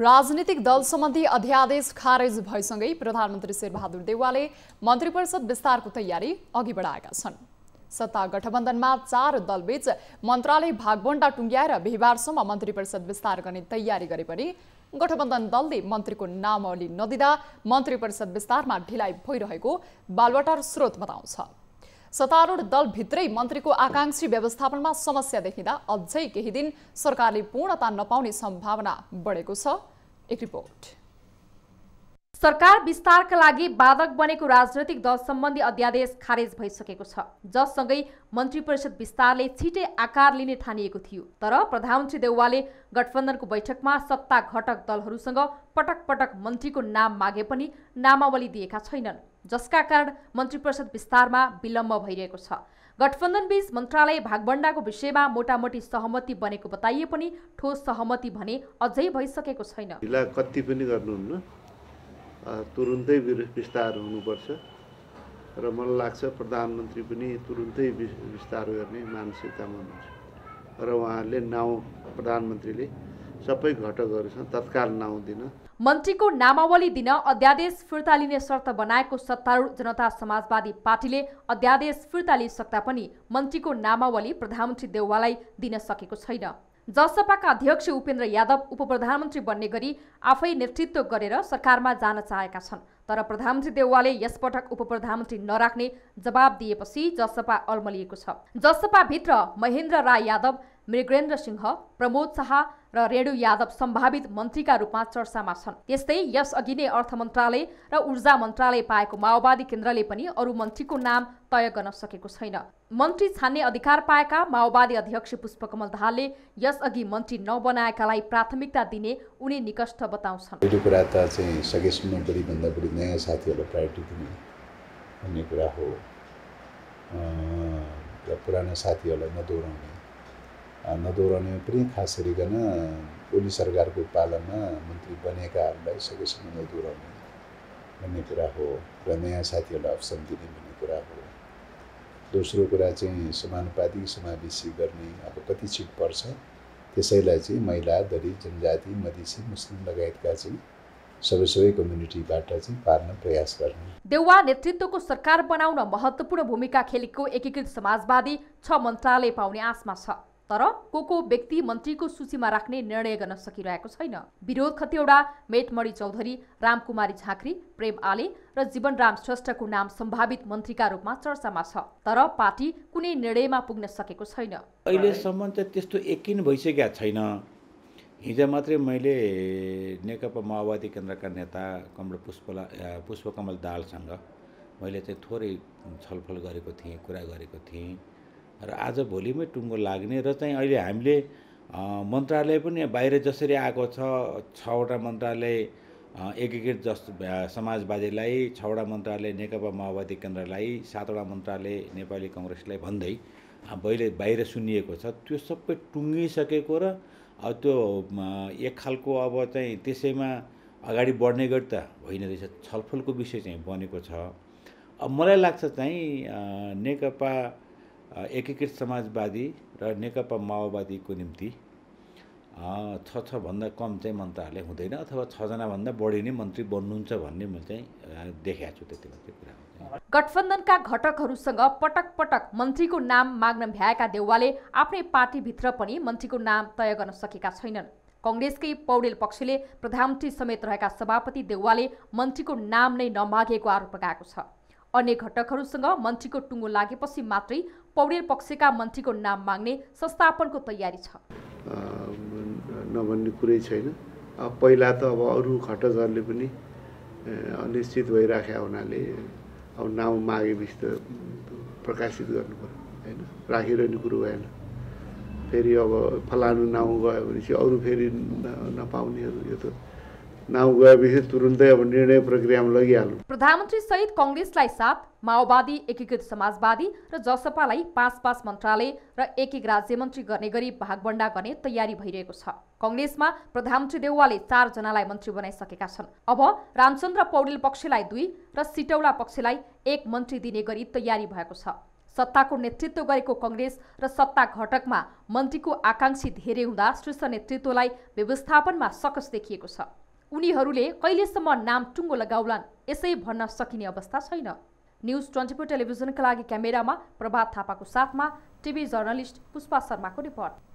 राजनीतिक दल सम्बन्धी अध्यादेश खारेज भएसँगै प्रधानमन्त्री शेरबहादुर देवालले मन्त्री परिषद विस्तारको तयारी अघि बढाएका छन् सत्ता गठबन्धनमा चार दलबीच मन्त्रालय भागबण्डा टुङ्ग्याएर बिहिबारसम्म मन्त्री परिषद विस्तार गर्ने तयारी गरे पनि गठबन्धन दलले मन्त्रीको नामावली नदिँदा मन्त्री परिषद विस्तारमा ढिलाइ भइरहेको बालवाटार स्रोत बताउँछ सत्तारूढ दलभित्रै मन्त्रीको आकांक्षी व्यवस्थापनमा समस्या देखिँदा अझै केही दिन सरकारले पूर्णता नपाउने सम्भावना बढेको छ एक रिपोर्ट सरकार विस्तारका लागि बाधक बनेको राजनैतिक दल सम्बन्धी अध्यादेश खारेज भइसकेको छ जससँगै मन्त्री परिषद विस्तारले छिटै आकार लिने ठानिएको थियो तर प्रधानमन्त्री देउवाले गठबन्धनको बैठकमा सत्ता घटक दलहरूसँग पटक पटक मन्त्रीको नाम मागे पनि नामावली दिएका छैनन् जसका कारण मन्त्री परिषद विस्तारमा विलम्ब भइरहेको छ गठबन्धनबीच मन्त्रालय भागभण्डाको विषयमा मोटामोटी सहमति बनेको बताइए पनि ठोस सहमति भने अझै भइसकेको छैन कति पनि गर्नुहुन्न तुरुन्तै विस्तार हुनुपर्छ र मलाई लाग्छ प्रधानमन्त्री पनि तुरुन्तै विस्तार गर्ने मानसिकतामा हुनुहुन्छ र उहाँहरूले नाउँ प्रधानमन्त्रीले सबै घटकहरूसँग तत्काल नाउँ दिन मन्त्रीको नामावली दिन अध्यादेश फिर्ता लिने शर्त बनाएको सत्तारूढ जनता समाजवादी पार्टीले अध्यादेश फिर्ता लिइसक्दा पनि मन्त्रीको नामावली प्रधानमन्त्री देउवालाई दिन सकेको छैन जसपाका अध्यक्ष उपेन्द्र यादव उप प्रधानमन्त्री बन्ने गरी आफै नेतृत्व गरेर सरकारमा जान चाहेका छन् तर प्रधानमन्त्री देउवाले यसपटक उप प्रधानमन्त्री नराख्ने जवाब दिएपछि जसपा अल्मलिएको छ जसपाभित्र महेन्द्र राय यादव मृगेन्द्र सिंह प्रमोद शाह र रेणु यादव सम्भावित मन्त्रीका रूपमा चर्चामा छन् त्यस्तै यसअघि नै अर्थ मन्त्रालय र ऊर्जा मन्त्रालय पाएको माओवादी केन्द्रले पनि अरू मन्त्रीको नाम तय गर्न सकेको छैन मन्त्री छान्ने अधिकार पाएका माओवादी अध्यक्ष पुष्पकमल दाहालले यसअघि मन्त्री नबनाएकालाई प्राथमिकता दिने उनी निकष्ट बताउँछन् यो कुरा त चाहिँ सकेसम्म नयाँ साथीहरूलाई प्रायोरिटी दिने भन्ने कुरा हो र पुराना साथीहरूलाई नदोहोऱ्याउने नदोहोऱ्याउने पनि खास गरिकन ओली सरकारको पालामा मन्त्री बनेकाहरूलाई सकेसम्म नदोहोऱ्याउने भन्ने कुरा हो र नयाँ साथीहरूलाई अवसर दिने भन्ने कुरा हो दोस्रो कुरा चाहिँ समानुपातिक समावेशी गर्ने अब कति छिट पर्छ त्यसैलाई चाहिँ महिला दलित जनजाति मधेसी मुस्लिम लगायतका चाहिँ सबै सबै कम्युनिटीबाट चाहिँ पार्न प्रयास गर्ने देउवा नेतृत्वको सरकार बनाउन महत्त्वपूर्ण भूमिका खेलेको एकीकृत समाजवादी छ मन्त्रालय पाउने आशमा छ तर को को व्यक्ति मन्त्रीको सूचीमा राख्ने निर्णय गर्न सकिरहेको छैन विरोध खतेउडा मेटमणि चौधरी रामकुमारी झाँक्री प्रेम आले र जीवनराम श्रेष्ठको नाम सम्भावित मन्त्रीका रूपमा चर्चामा छ तर पार्टी कुनै निर्णयमा पुग्न सकेको छैन अहिलेसम्म त त्यस्तो यकिन भइसकेका छैन हिजो मात्रै मैले नेकपा माओवादी केन्द्रका नेता कमल पुष्पला पुष्पकमल दालसँग मैले चाहिँ थोरै छलफल गरेको थिएँ कुरा गरेको थिएँ र आज भोलिमै टुङ्गो लाग्ने र चाहिँ अहिले हामीले मन्त्रालय पनि बाहिर जसरी आएको छ छवटा मन्त्रालय एकीकृत जस समाजवादीलाई छवटा मन्त्रालय नेकपा माओवादी केन्द्रलाई सातवटा मन्त्रालय नेपाली कङ्ग्रेसलाई भन्दै पहिले बाहिर सुनिएको छ त्यो सबै टुङ्गिसकेको र त्यो एक खालको अब चाहिँ त्यसैमा अगाडि बढ्ने गरी त होइन रहेछ छलफलको विषय चाहिँ बनेको छ अब मलाई लाग्छ चाहिँ नेकपा एकीकृत समाजवादी र नेकपा माओवादीको निम्ति छ छ भन्दा कम चाहिँ मन्त्रालय हुँदैन अथवा छजनाभन्दा बढी नै मन्त्री बन्नुहुन्छ भन्ने म चाहिँ देखाएको छु त्यति मात्रै कुरा गठबन्धनका घटकहरूसँग पटक पटक मन्त्रीको नाम माग्न भ्याएका देउवाले आफ्नै पार्टीभित्र पनि मन्त्रीको नाम तय गर्न सकेका छैनन् कङ्ग्रेसकै पौडेल पक्षले प्रधानमन्त्री समेत रहेका सभापति देउवाले मन्त्रीको नाम नै नमागेको आरोप लगाएको छ अन्य घटकहरूसँग मन्त्रीको टुङ्गो लागेपछि मात्रै पौडेल पक्षका मन्त्रीको नाम माग्ने संस्थापनको तयारी छ नभन्ने कुरै छैन पहिला त अब अरू खटजहरूले पनि अनिश्चित भइराखेका हुनाले अब नाम मागेपछि त प्रकाशित गर्नु पऱ्यो होइन राखिरहने कुरो भएन फेरि अब फलानु नाउँ गयो भनेपछि अरू फेरि नपाउनेहरू यो त प्रधानमन्त्री सहित कङ्ग्रेसलाई साथ माओवादी एकीकृत समाजवादी र जसपालाई पाँच पाँच मन्त्रालय र एक एक राज्य मन्त्री गर्ने गरी भागभण्डा गर्ने तयारी भइरहेको छ कङ्ग्रेसमा प्रधानमन्त्री देउवाले चारजनालाई मन्त्री बनाइसकेका छन् अब रामचन्द्र पौडेल पक्षलाई दुई र सिटौला पक्षलाई एक मन्त्री दिने गरी तयारी भएको छ सत्ताको नेतृत्व गरेको कङ्ग्रेस र सत्ता घटकमा मन्त्रीको आकाङ्क्षी धेरै हुँदा शीर्ष नेतृत्वलाई व्यवस्थापनमा सकस देखिएको छ उनीहरूले कहिलेसम्म नाम टुङ्गो लगाउलान् यसै भन्न सकिने अवस्था छैन न्युज ट्वेन्टी फोर टेलिभिजनका लागि क्यामेरामा प्रभात थापाको साथमा टिभी जर्नलिस्ट पुष्पा शर्माको रिपोर्ट